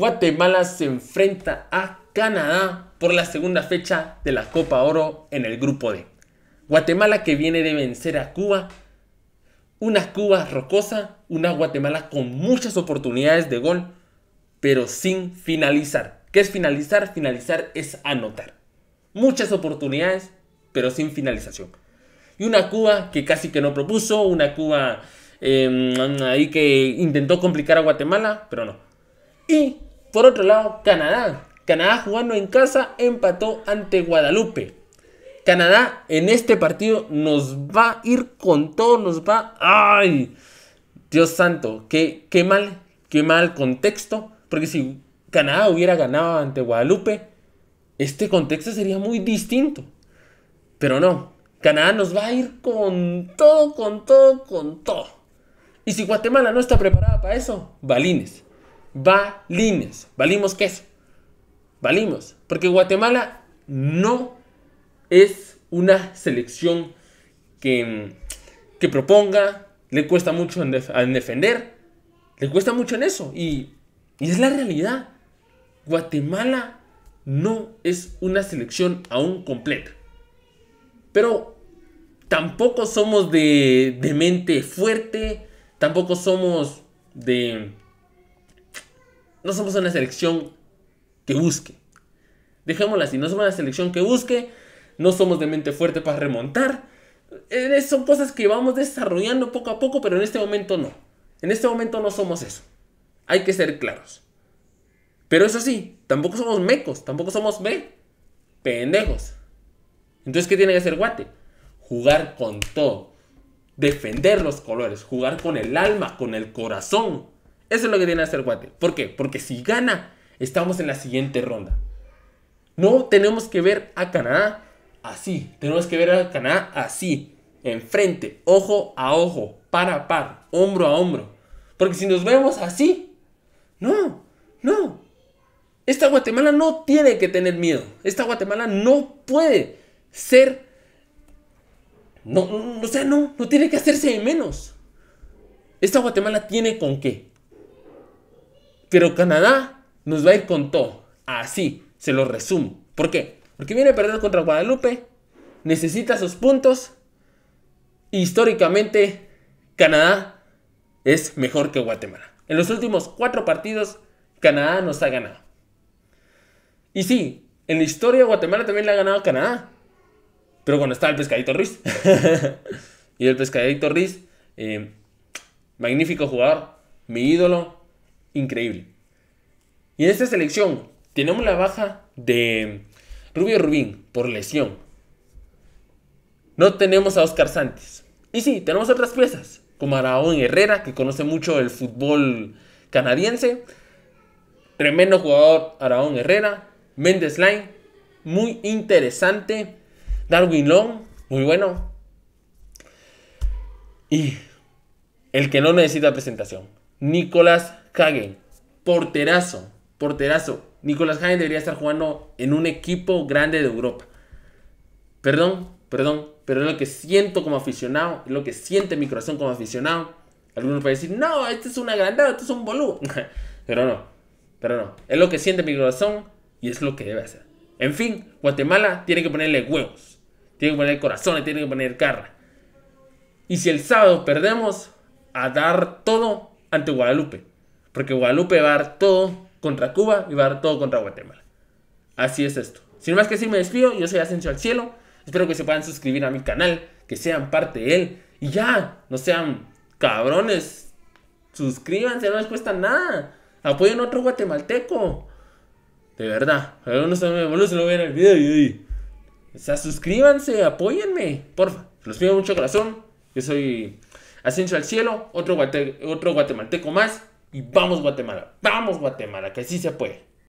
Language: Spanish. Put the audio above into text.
Guatemala se enfrenta a Canadá por la segunda fecha de la Copa Oro en el grupo D. Guatemala que viene de vencer a Cuba, una Cuba rocosa, una Guatemala con muchas oportunidades de gol, pero sin finalizar. ¿Qué es finalizar? Finalizar es anotar. Muchas oportunidades, pero sin finalización. Y una Cuba que casi que no propuso, una Cuba em, ahí que intentó complicar a Guatemala, pero no. Y por otro lado, Canadá. Canadá jugando en casa empató ante Guadalupe. Canadá en este partido nos va a ir con todo, nos va... ¡Ay! Dios santo, qué, qué mal, qué mal contexto. Porque si Canadá hubiera ganado ante Guadalupe, este contexto sería muy distinto. Pero no, Canadá nos va a ir con todo, con todo, con todo. Y si Guatemala no está preparada para eso, balines. Valimos, ¿Valimos qué es? Valimos. Porque Guatemala no es una selección que, proponga, le cuesta mucho en, defender, le cuesta mucho en eso. Y, es la realidad. Guatemala no es una selección aún completa. Pero tampoco somos de mente fuerte, tampoco somos de, no somos una selección que busque. Dejémosla así, no somos una selección que busque, no somos de mente fuerte para remontar. Eh, eh, son cosas que vamos desarrollando poco a poco, pero en este momento no. En este momento no somos eso. Hay que ser claros. Pero eso sí, tampoco somos mecos, tampoco somos ve, Pendejos. Entonces, ¿qué tiene que hacer Guate? Jugar con todo. Defender los colores, jugar con el alma, con el corazón. Eso es lo que tiene que hacer Guate. ¿Por qué? Porque si gana, estamos en la siguiente ronda. No tenemos que ver a Canadá así. Tenemos que ver a Canadá así. Enfrente, ojo a ojo, par a par, hombro a hombro. Porque si nos vemos así, no, no. Esta Guatemala no tiene que tener miedo. Esta Guatemala no puede ser. No, no, o sea, no, no tiene que hacerse de menos. Esta Guatemala tiene con qué. Pero Canadá nos va a ir con todo. Así, se lo resumo. ¿Por qué? Porque viene a perder contra Guadalupe, necesita sus puntos. Históricamente, Canadá es mejor que Guatemala. En los últimos cuatro partidos, Canadá nos ha ganado. Y sí, en la historia Guatemala también le ha ganado a Canadá. Pero cuando estaba el pescadito Ruiz. y el pescadito Ruiz, eh, magnífico jugador, mi ídolo, increíble. Y en esta selección tenemos la baja de Rubio Rubín por lesión. No tenemos a Oscar Santos. Y sí, tenemos otras piezas, como Araón Herrera, que conoce mucho el fútbol canadiense. Tremendo jugador Araón Herrera. Mendes Line, muy interesante. Darwin Long, muy bueno. Y el que no necesita presentación. Nicolás Hagen, porterazo, porterazo. Nicolás Hagen debería estar jugando en un equipo grande de Europa. Perdón, perdón, pero es lo que siento como aficionado, es lo que siente mi corazón como aficionado. Algunos pueden decir, no, este es un agrandado, esto es un boludo. pero no, pero no. Es lo que siente mi corazón y es lo que debe hacer. En fin, Guatemala tiene que ponerle huevos, tiene que poner corazones, tiene que poner garra. Y si el sábado perdemos, a dar todo ante Guadalupe. Porque Guadalupe va a dar todo contra Cuba y va a dar todo contra Guatemala. Así es esto. Sin más que decir, me despido. Yo soy Ascenso al Cielo. Espero que se puedan suscribir a mi canal, que sean parte de él. Y ya, no sean cabrones. Suscríbanse, no les cuesta nada. Apoyen a otro guatemalteco. De verdad. Algunos se me lo en el video y... O sea, suscríbanse, apóyenme. Porfa. Los pido mucho corazón. Yo soy... Ascenso al cielo, otro, otro guatemalteco más y vamos Guatemala, vamos Guatemala, que así se puede.